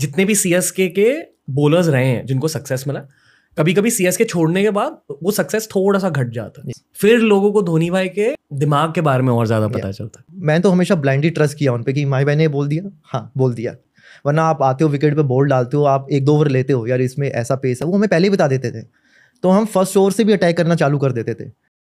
जितने भी सी के बोलर्स रहे हैं जिनको सक्सेस मिला कभी कभी सी के छोड़ने के बाद वो सक्सेस थोड़ा सा घट जाता है फिर लोगों को धोनी भाई के दिमाग के बारे में और ज्यादा पता चलता है मैं तो हमेशा ब्लाइंडली ट्रस्ट किया उन पर कि माई बहन ने बोल दिया हाँ बोल दिया वरना आप आते हो विकेट पे बॉल डालते हो आप एक दो ओवर लेते हो यार इसमें ऐसा पेस है वो हमें पहले ही बता देते थे तो हम फर्स्ट ओवर से भी अटैक करना चालू कर देते थे